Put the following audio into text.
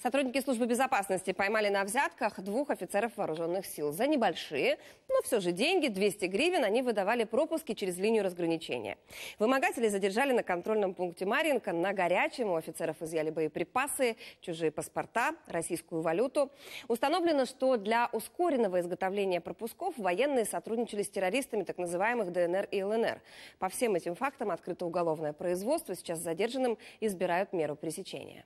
Сотрудники службы безопасности поймали на взятках двух офицеров вооруженных сил. За небольшие, но все же деньги, 200 гривен, они выдавали пропуски через линию разграничения. Вымогателей задержали на контрольном пункте Маринка. На горячем у офицеров изъяли боеприпасы, чужие паспорта, российскую валюту. Установлено, что для ускоренного изготовления пропусков военные сотрудничали с террористами так называемых ДНР и ЛНР. По всем этим фактам открыто уголовное производство. Сейчас задержанным избирают меру пресечения.